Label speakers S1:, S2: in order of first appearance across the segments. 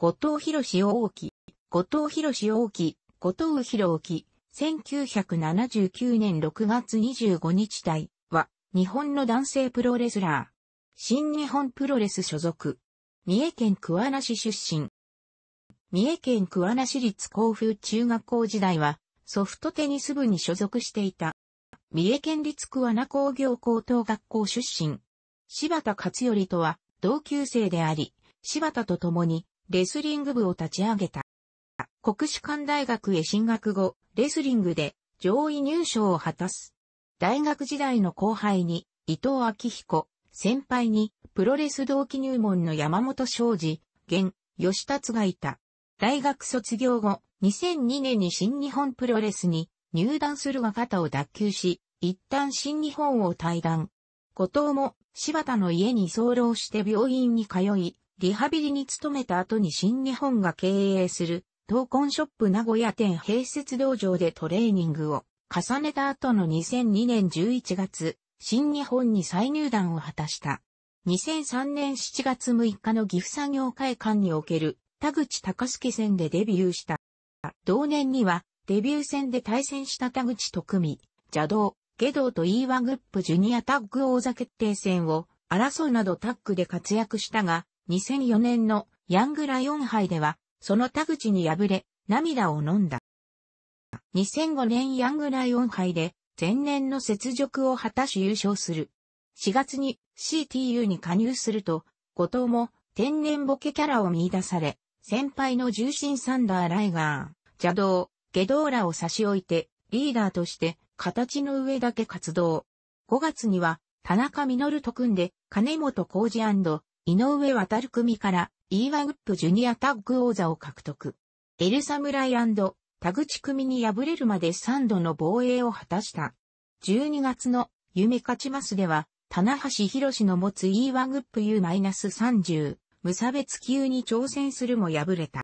S1: 後藤博士大木、後藤博士大木、後藤博木、1979年6月25日台は、日本の男性プロレスラー。新日本プロレス所属。三重県桑名市出身。三重県桑名市立甲府中学校時代は、ソフトテニス部に所属していた。三重県立桑名工業高等学校出身。柴田勝頼とは同級生であり、柴田と共にレスリング部を立ち上げた。国士舘大学へ進学後、レスリングで上位入賞を果たす。大学時代の後輩に伊藤昭彦、先輩にプロレス同期入門の山本昌司、現、吉達がいた。大学卒業後、2002年に新日本プロレスに入団するが肩を脱臼し、一旦新日本を退団。後藤も柴田の家に候して病院に通い、リハビリに努めた後に新日本が経営する、闘魂ショップ名古屋店併設道場でトレーニングを重ねた後の2002年11月、新日本に再入団を果たした。2003年7月6日の岐阜作業会館における田口隆介戦でデビューした。同年にはデビュー戦で対戦した田口徳美、邪道、下道とイーワグップジュニアタッグ王座決定戦を争うなどタッグで活躍したが、2004年のヤングライオン杯では、その田口に敗れ、涙を飲んだ。2005年ヤングライオン杯で、前年の雪辱を果たし優勝する。4月に CTU に加入すると、後藤も天然ボケキャラを見出され、先輩の重心サンダー・ライガー、邪道、下道らを差し置いて、リーダーとして、形の上だけ活動。5月には、田中実と組んで、金本浩二井上渡る組から、イーワ・グップジュニアタッグ王座を獲得。エルサムライ田口組に敗れるまで3度の防衛を果たした。12月の夢勝ちますでは、棚橋博士の持つ E1 グップ U-30 無差別級に挑戦するも敗れた。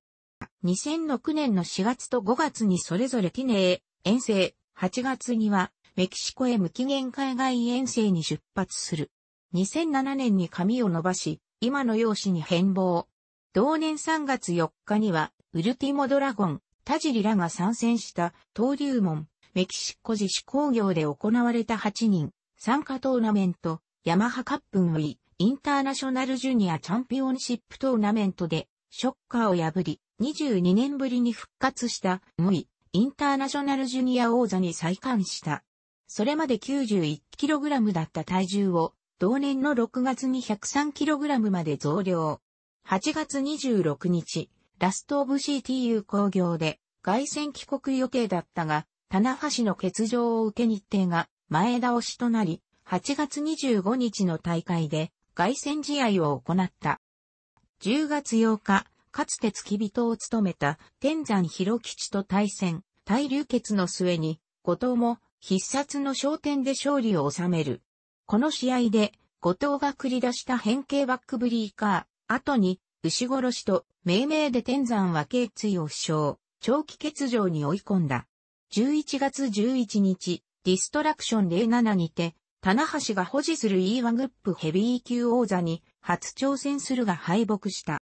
S1: 2006年の4月と5月にそれぞれティネ遠征、8月にはメキシコへ無期限海外遠征に出発する。2007年に髪を伸ばし、今の容姿に変貌。同年3月4日には、ウルティモドラゴン、田尻らが参戦した登竜門、メキシコ自主工業で行われた8人、参加トーナメント、ヤマハカップンウィ、インターナショナルジュニアチャンピオンシップトーナメントで、ショッカーを破り、22年ぶりに復活したムイ、インターナショナルジュニア王座に再冠した。それまで 91kg だった体重を同年の6月に 103kg まで増量。8月26日、ラストオブ CTU 工業で凱旋帰国予定だったが、棚橋の欠場を受け日程が前倒しとなり、8月25日の大会で凱旋試合を行った。10月8日、かつて付き人を務めた天山広吉と対戦、大流血の末に、後藤も必殺の焦点で勝利を収める。この試合で、後藤が繰り出した変形バックブリーカー、後に、牛殺しと、命名で天山は頸椎を負傷、長期欠場に追い込んだ。11月11日、ディストラクション07にて、棚橋が保持する E1 グップヘビー級王座に初挑戦するが敗北した。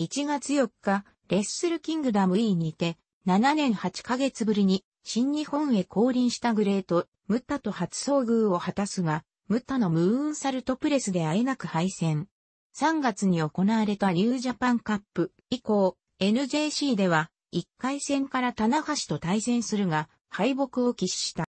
S1: 1月4日、レッスルキングダム E にて、7年8ヶ月ぶりに新日本へ降臨したグレート、ムッタと初遭遇を果たすが、ムッタのムーンサルトプレスで会えなく敗戦。3月に行われたニュージャパンカップ以降、NJC では1回戦から棚橋と対戦するが、敗北を喫した。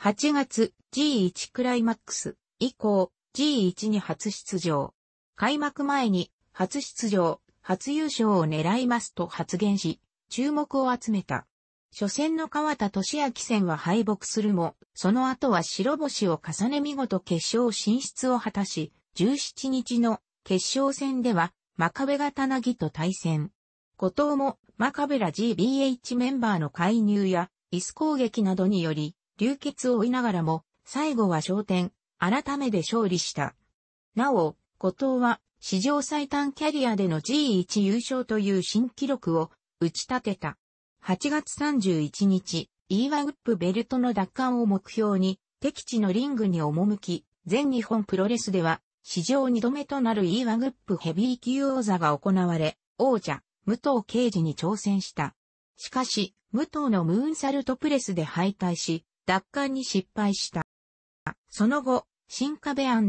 S1: 8月 G1 クライマックス以降 G1 に初出場。開幕前に初出場、初優勝を狙いますと発言し、注目を集めた。初戦の川田俊明戦は敗北するも、その後は白星を重ね見事決勝進出を果たし、17日の決勝戦では、真壁が棚木と対戦。後藤も真壁ら GBH メンバーの介入や、椅子攻撃などにより、流血を追いながらも、最後は昇天、改めて勝利した。なお、後藤は、史上最短キャリアでの G1 優勝という新記録を打ち立てた。8月31日、イーワグップベルトの奪還を目標に、敵地のリングに赴き、全日本プロレスでは、史上2度目となるイーワグップヘビー級王座が行われ、王者、武藤刑事に挑戦した。しかし、武藤のムーンサルトプレスで敗退し、奪還に失敗した。その後、新壁矢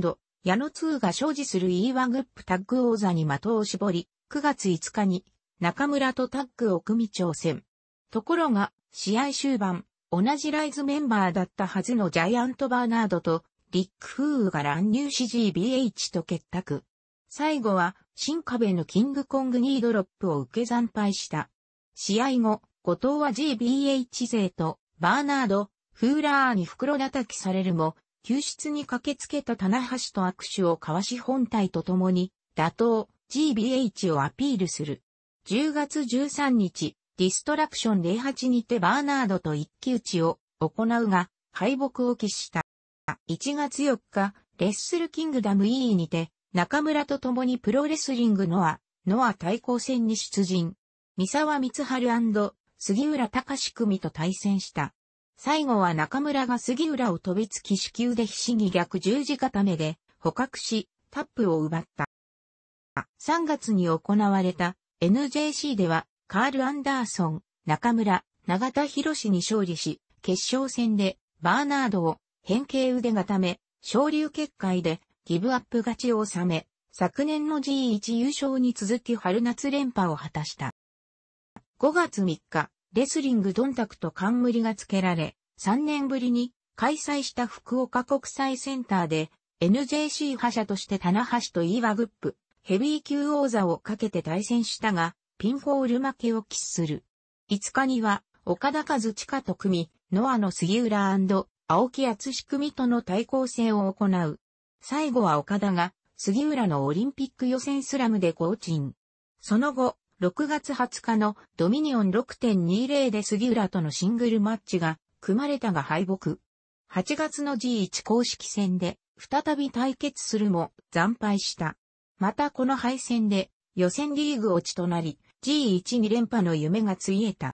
S1: 野通が生じするイーワグップタッグ王座に的を絞り、9月5日に中村とタッグを組み挑戦。ところが、試合終盤、同じライズメンバーだったはずのジャイアント・バーナードと、リック・フーが乱入し GBH と結託。最後は、新壁のキングコングニードロップを受け惨敗した。試合後、後藤は GBH 勢と、バーナード、フーラーに袋叩きされるも、救出に駆けつけた棚橋と握手を交わし本体と共に、打倒、GBH をアピールする。10月13日、ディストラクション08にてバーナードと一騎打ちを行うが、敗北を喫した。1月4日、レッスルキングダム E にて、中村と共にプロレスリングノア、ノア対抗戦に出陣。三沢光春杉浦隆組と対戦した。最後は中村が杉浦を飛びつき死球で必死に逆十字固めで捕獲し、タップを奪った。3月に行われた NJC ではカール・アンダーソン、中村、永田博士に勝利し、決勝戦でバーナードを変形腕固め、昇竜結界でギブアップ勝ちを収め、昨年の G1 優勝に続き春夏連覇を果たした。5月3日、レスリングドンタクと冠が付けられ、3年ぶりに開催した福岡国際センターで NJC 覇者として棚橋とイーワグップ、ヘビー級王座をかけて対戦したが、ピンフォール負けを喫する。5日には、岡田和親と組、ノアの杉浦青木厚志組との対抗戦を行う。最後は岡田が、杉浦のオリンピック予選スラムでチ鎮。その後、6月20日のドミニオン6.20で杉浦とのシングルマッチが組まれたが敗北。8月の G1 公式戦で再び対決するも惨敗した。またこの敗戦で予選リーグ落ちとなり、G12 連覇の夢がついえた。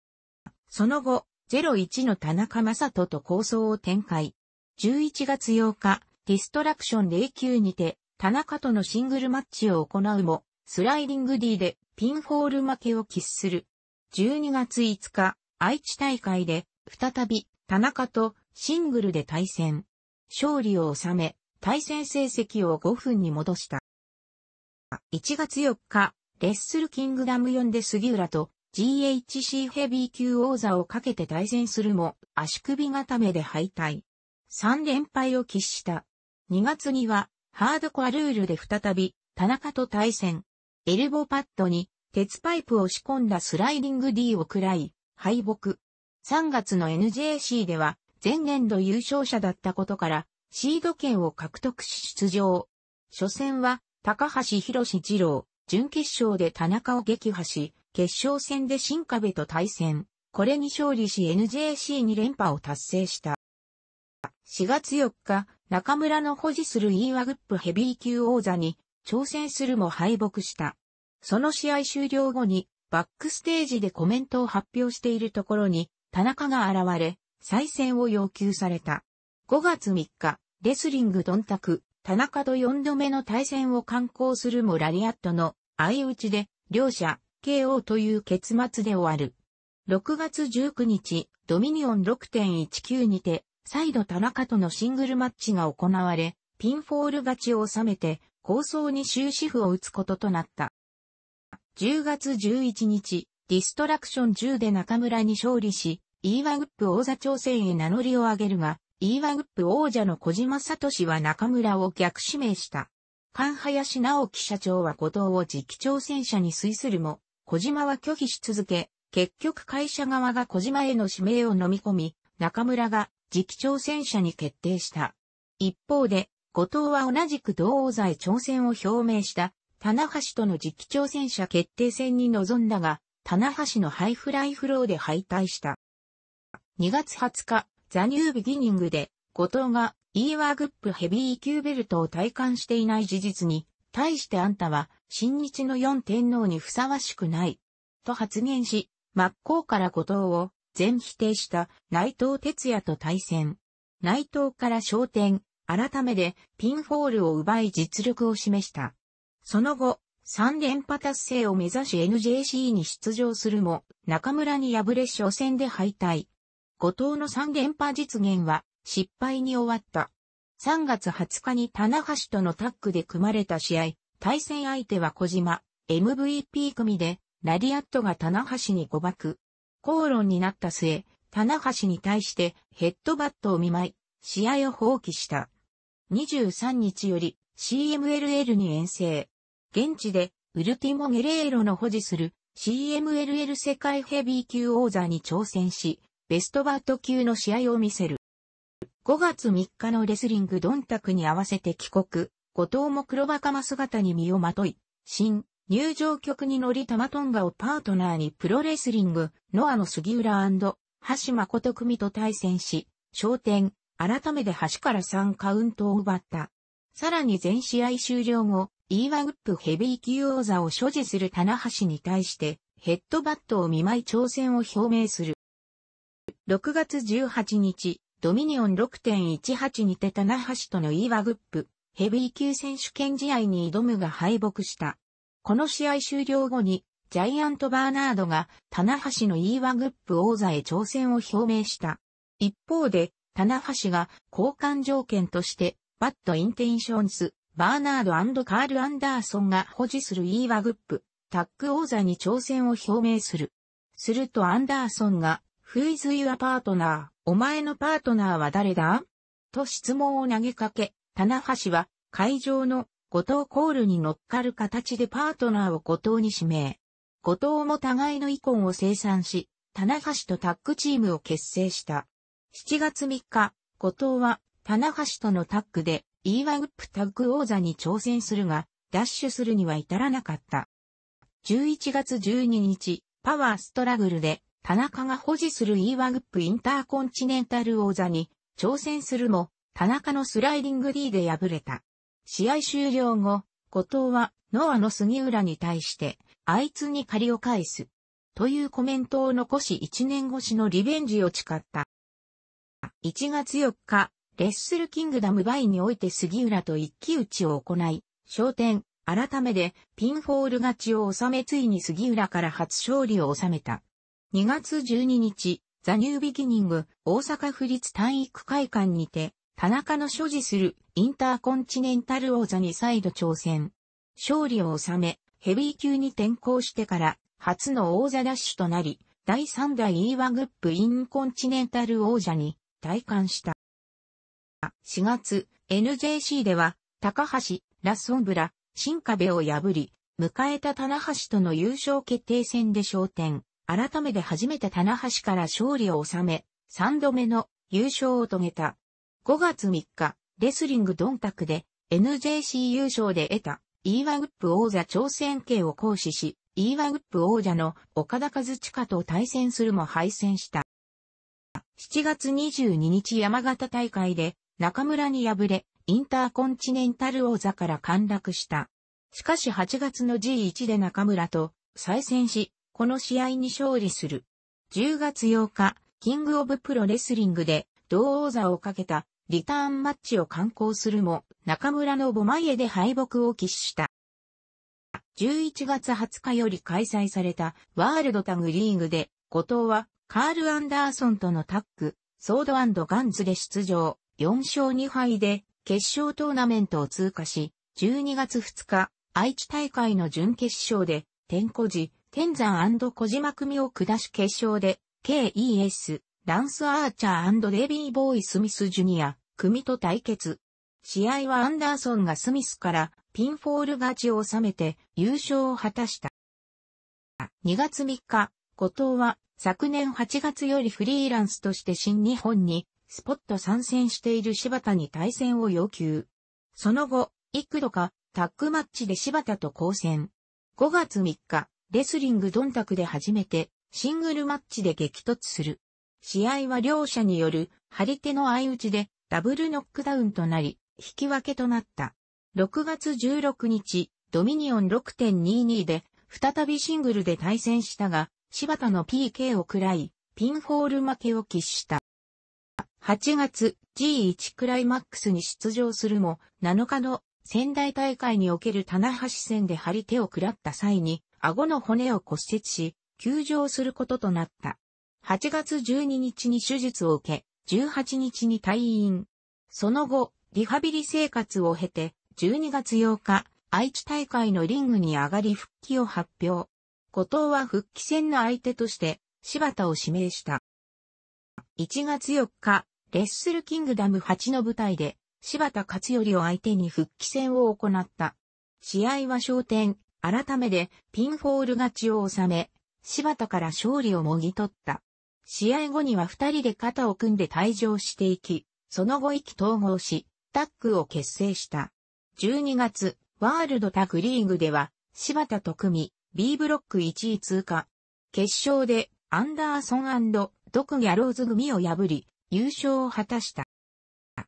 S1: その後、01の田中正人と構想を展開。11月8日、ディストラクション09にて、田中とのシングルマッチを行うも、スライディング D でピンホール負けを喫する。12月5日、愛知大会で、再び、田中とシングルで対戦。勝利を収め、対戦成績を5分に戻した。1月4日、レッスルキングダム4で杉浦と GHC ヘビー級王座をかけて対戦するも足首固めで敗退。3連敗を喫した。2月にはハードコアルールで再び田中と対戦。エルボパッドに鉄パイプを仕込んだスライディング D を喰らい敗北。3月の NJC では前年度優勝者だったことからシード権を獲得し出場。初戦は高橋博士二郎、準決勝で田中を撃破し、決勝戦で新壁と対戦。これに勝利し NJC2 連覇を達成した。4月4日、中村の保持する e ワグップヘビー級王座に挑戦するも敗北した。その試合終了後にバックステージでコメントを発表しているところに田中が現れ、再戦を要求された。5月3日、レスリングドンタク、田中と4度目の対戦を敢行するもラリアットの相打ちで、両者、KO という結末で終わる。6月19日、ドミニオン6.19にて、再度田中とのシングルマッチが行われ、ピンフォール勝ちを収めて、構想に終止符を打つこととなった。10月11日、ディストラクション10で中村に勝利し、イーワグップ王座挑戦へ名乗りを上げるが、イーワグップ王者の小島聡は中村を逆指名した。半林直樹社長は後藤を次期挑戦者に推するも、小島は拒否し続け、結局会社側が小島への指名を飲み込み、中村が次期挑戦者に決定した。一方で、後藤は同じく同王座へ挑戦を表明した、棚橋との次期挑戦者決定戦に臨んだが、棚橋のハイフライフローで敗退した。2月20日、ザ・ニュービギニングで、後藤がイーワーグップヘビー級ベルトを体感していない事実に、対してあんたは、新日の四天皇にふさわしくない。と発言し、真っ向から後藤を全否定した内藤哲也と対戦。内藤から焦点、改めてピンフォールを奪い実力を示した。その後、三連覇達成を目指し NJC に出場するも、中村に敗れ初戦で敗退。後藤の三連覇実現は、失敗に終わった。3月20日に棚橋とのタッグで組まれた試合、対戦相手は小島、MVP 組で、ラリアットが棚橋に誤爆。口論になった末、棚橋に対してヘッドバットを見舞い、試合を放棄した。23日より CMLL に遠征。現地でウルティモ・ゲレーロの保持する CMLL 世界ヘビー級王座に挑戦し、ベストバット級の試合を見せる。5月3日のレスリングドンタクに合わせて帰国、後藤も黒バカマ姿に身をまとい、新、入場曲に乗り玉トンガをパートナーにプロレスリング、ノアの杉浦橋誠組と対戦し、焦点、改めて橋から3カウントを奪った。さらに全試合終了後、イーワグップヘビー級王座を所持する棚橋に対して、ヘッドバットを見舞い挑戦を表明する。6月18日、ドミニオン6.18にて棚橋とのイワグップ、ヘビー級選手権試合に挑むが敗北した。この試合終了後に、ジャイアント・バーナードが、棚橋のイーワグップ王座へ挑戦を表明した。一方で、棚橋が交換条件として、バッド・インテンションズ、バーナードカール・アンダーソンが保持するイーワグップ、タック王座に挑戦を表明する。するとアンダーソンが、フ h ズ・ユア・パートナー。お前のパートナーは誰だと質問を投げかけ、棚橋は会場の後藤コールに乗っかる形でパートナーを後藤に指名。後藤も互いの遺恨を生産し、棚橋とタッグチームを結成した。7月3日、後藤は棚橋とのタッグで E1 ウップタッグ王座に挑戦するが、ダッシュするには至らなかった。11月12日、パワーストラグルで田中が保持する E1 グップインターコンチネンタル王座に挑戦するも、田中のスライディング D で敗れた。試合終了後、後藤はノアの杉浦に対して、あいつに借りを返す。というコメントを残し1年越しのリベンジを誓った。1月4日、レッスルキングダムバイにおいて杉浦と一騎打ちを行い、焦点、改めてピンフォール勝ちを収めついに杉浦から初勝利を収めた。2月12日、ザ・ニュービギニング大阪府立体育会館にて、田中の所持するインターコンチネンタル王座に再度挑戦。勝利を収め、ヘビー級に転向してから初の王座ッシュとなり、第3代 e ワグップインコンチネンタル王者に体感した。4月、NJC では、高橋、ラソンブラ、新壁を破り、迎えた棚橋との優勝決定戦で昇天。改めて初めて棚橋から勝利を収め、3度目の優勝を遂げた。5月3日、レスリングドンタクで NJC 優勝で得た e w グップ王座挑戦権を行使し、e w グップ王者の岡田和親と対戦するも敗戦した。7月22日山形大会で中村に敗れ、インターコンチネンタル王座から陥落した。しかし8月の G1 で中村と再戦し、この試合に勝利する。10月8日、キングオブプロレスリングで、同王座をかけた、リターンマッチを敢行するも、中村のボマイエで敗北を喫した。11月20日より開催されたワールドタグリーグで、後藤はカール・アンダーソンとのタッグ、ソードガンズで出場、4勝2敗で決勝トーナメントを通過し、12月2日、愛知大会の準決勝で、天候時、天山小島組を下し決勝で、KES、ランス・アーチャーデビー・ボーイ・スミス・ジュニア、組と対決。試合はアンダーソンがスミスからピンフォール勝ちを収めて優勝を果たした。2月3日、後藤は昨年8月よりフリーランスとして新日本にスポット参戦している柴田に対戦を要求。その後、幾度かタッグマッチで柴田と交戦。5月3日、レスリングドンタクで初めてシングルマッチで激突する。試合は両者による張り手の相打ちでダブルノックダウンとなり、引き分けとなった。6月16日、ドミニオン6.22で再びシングルで対戦したが、柴田の PK を喰らい、ピンホール負けを喫した。8月 G1 クライマックスに出場するも、7日の仙台大会における棚橋戦で張り手を喰らった際に、顎の骨を骨折し、休場することとなった。8月12日に手術を受け、18日に退院。その後、リハビリ生活を経て、12月8日、愛知大会のリングに上がり復帰を発表。後藤は復帰戦の相手として、柴田を指名した。1月4日、レッスルキングダム8の舞台で、柴田勝頼を相手に復帰戦を行った。試合は焦点、改めてピンフォール勝ちを収め、柴田から勝利をもぎ取った。試合後には二人で肩を組んで退場していき、その後意気統合し、タッグを結成した。12月、ワールドタグリーグでは、柴田と組、B ブロック1位通過。決勝で、アンダーソンドクギャローズ組を破り、優勝を果たした。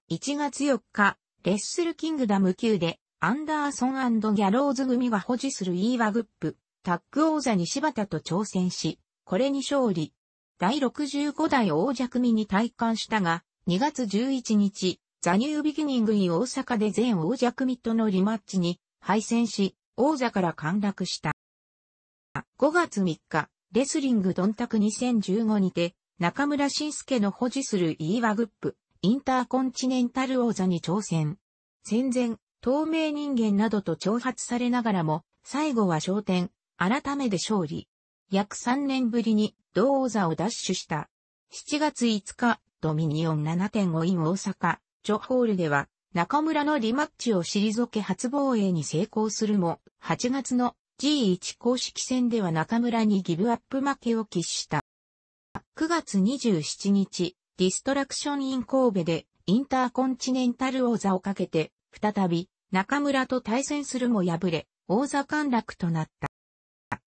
S1: 1月4日、レッスルキングダム級で、アンダーソンギャローズ組が保持する E ワグップ、タッグ王座に柴田と挑戦し、これに勝利。第65代王者組に退官したが、2月11日、ザニュービギニングイ大阪で全王者組とのリマッチに敗戦し、王座から陥落した。5月3日、レスリングドンタク2015にて、中村晋介の保持する E ワグップ、インターコンチネンタル王座に挑戦。戦前、透明人間などと挑発されながらも、最後は焦点、改めて勝利。約3年ぶりに同王座を奪取した。7月5日、ドミニオン7.5イン大阪、ジョホールでは、中村のリマッチを退け初防衛に成功するも、8月の G1 公式戦では中村にギブアップ負けを喫した。9月27日、ディストラクションイン神戸でインターコンチネンタル王座をかけて、再び中村と対戦するも敗れ、王座陥落となった。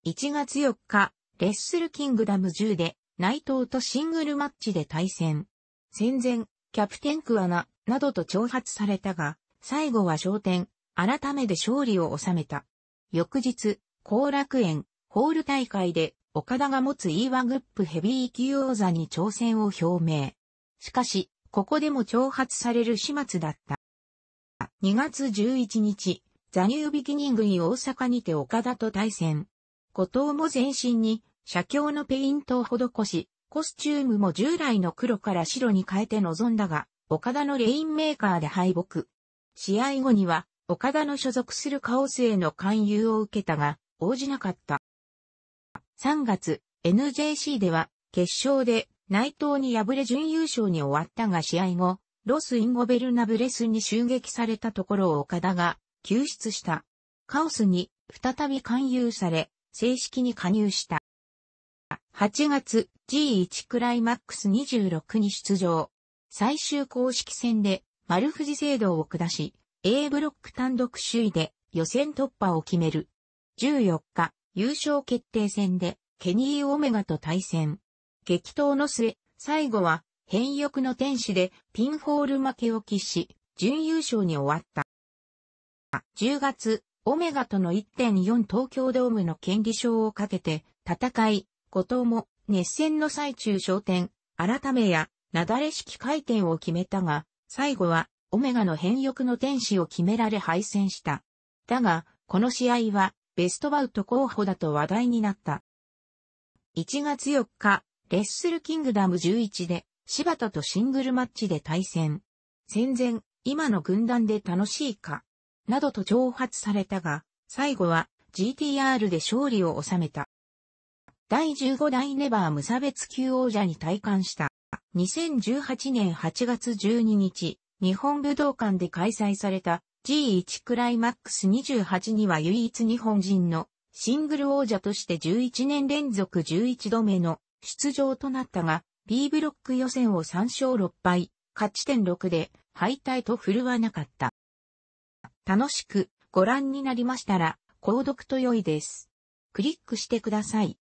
S1: 1月4日、レッスルキングダム10で、内藤とシングルマッチで対戦。戦前、キャプテンクアナ、などと挑発されたが、最後は焦点、改めて勝利を収めた。翌日、後楽園、ホール大会で、岡田が持つ E1 グップヘビー級王座に挑戦を表明。しかし、ここでも挑発される始末だった。2月11日、座入ビギニングに大阪にて岡田と対戦。後藤も全身に、写経のペイントを施し、コスチュームも従来の黒から白に変えて臨んだが、岡田のレインメーカーで敗北。試合後には、岡田の所属するカオスへの勧誘を受けたが、応じなかった。3月、NJC では、決勝で内藤に敗れ準優勝に終わったが試合後、ロス・インゴベルナブレスに襲撃されたところを岡田が救出した。カオスに再び勧誘され、正式に加入した。8月 G1 クライマックス26に出場。最終公式戦で丸藤制度を下し、A ブロック単独首位で予選突破を決める。14日、優勝決定戦でケニー・オメガと対戦。激闘の末、最後は変翼の天使でピンホール負けを喫し、準優勝に終わった。10月、オメガとの1.4東京ドームの権利賞をかけて、戦い、後藤も熱戦の最中焦点、改めや、なだれ式回転を決めたが、最後は、オメガの変翼の天使を決められ敗戦した。だが、この試合は、ベストバウト候補だと話題になった。1月4日、レッスルキングダム11で、柴田とシングルマッチで対戦。戦前、今の軍団で楽しいか、などと挑発されたが、最後は GTR で勝利を収めた。第15代ネバー無差別級王者に退官した。2018年8月12日、日本武道館で開催された G1 クライマックス28には唯一日本人のシングル王者として11年連続11度目の出場となったが、B ブロック予選を3勝6敗、勝ち点6で敗退と振るわなかった。楽しくご覧になりましたら、購読と良いです。クリックしてください。